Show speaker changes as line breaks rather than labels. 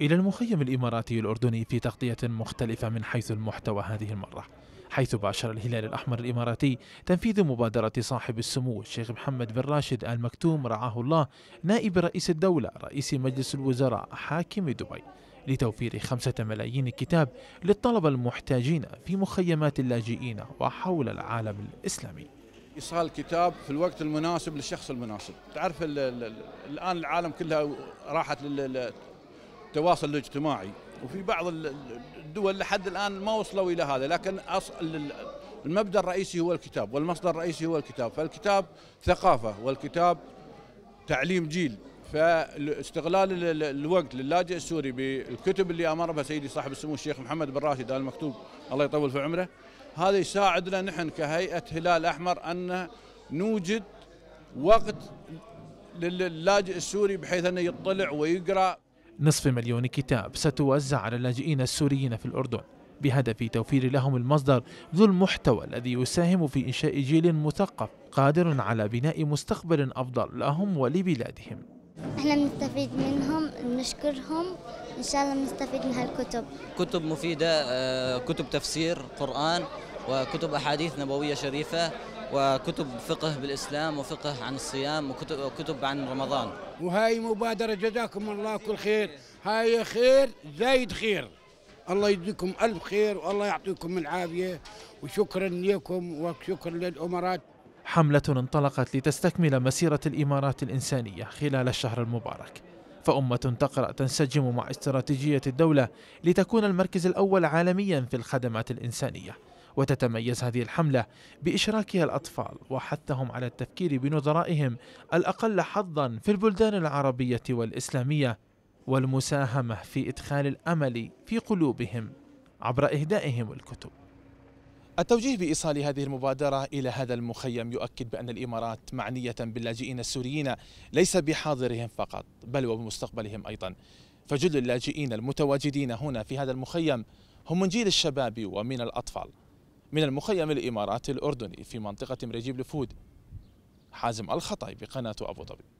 إلى المخيم الإماراتي الأردني في تغطية مختلفة من حيث المحتوى هذه المرة حيث باشر الهلال الأحمر الإماراتي تنفيذ مبادرة صاحب السمو الشيخ محمد بن راشد آل مكتوم رعاه الله نائب رئيس الدولة رئيس مجلس الوزراء حاكم دبي لتوفير خمسة ملايين كتاب للطلبة المحتاجين في مخيمات اللاجئين وحول العالم الإسلامي
إيصال كتاب في الوقت المناسب للشخص المناسب تعرف الآن العالم كلها راحت التواصل الاجتماعي وفي بعض الدول لحد الان ما وصلوا الى هذا لكن أصل المبدا الرئيسي هو الكتاب والمصدر الرئيسي هو الكتاب فالكتاب ثقافه والكتاب تعليم جيل فاستغلال الوقت للاجئ السوري بالكتب اللي امر بها سيدي صاحب السمو الشيخ محمد بن راشد ال مكتوب الله يطول في عمره هذا يساعدنا نحن كهيئه هلال احمر ان نوجد وقت للاجئ السوري بحيث انه يطلع ويقرا
نصف مليون كتاب ستوزع على اللاجئين السوريين في الأردن بهدف توفير لهم المصدر ذو المحتوى الذي يساهم في إنشاء جيل مثقف قادر على بناء مستقبل أفضل لهم ولبلادهم
احنا بنستفيد منهم بنشكرهم ان شاء الله بنستفيد من هالكتب
كتب مفيده آه، كتب تفسير
قران وكتب احاديث نبويه شريفه وكتب فقه بالإسلام وفقه عن الصيام وكتب عن رمضان
وهاي مبادرة جزاكم الله كل خير هاي خير زايد خير الله يجزيكم ألف خير والله يعطيكم العافية وشكرا لكم وشكرا للأمارات
حملة انطلقت لتستكمل مسيرة الإمارات الإنسانية خلال الشهر المبارك فأمة تقرأ تنسجم مع استراتيجية الدولة لتكون المركز الأول عالميا في الخدمات الإنسانية وتتميز هذه الحملة بإشراكها الأطفال وحثهم على التفكير بنظرائهم الأقل حظا في البلدان العربية والإسلامية والمساهمة في إدخال الأمل في قلوبهم عبر إهدائهم الكتب التوجيه بإيصال هذه المبادرة إلى هذا المخيم يؤكد بأن الإمارات معنية باللاجئين السوريين ليس بحاضرهم فقط بل وبمستقبلهم أيضا فجل اللاجئين المتواجدين هنا في هذا المخيم هم من جيل الشباب ومن الأطفال من المخيم الإماراتي الأردني في منطقة مريجيب لفود حازم الخطاي بقناة أبو ظبي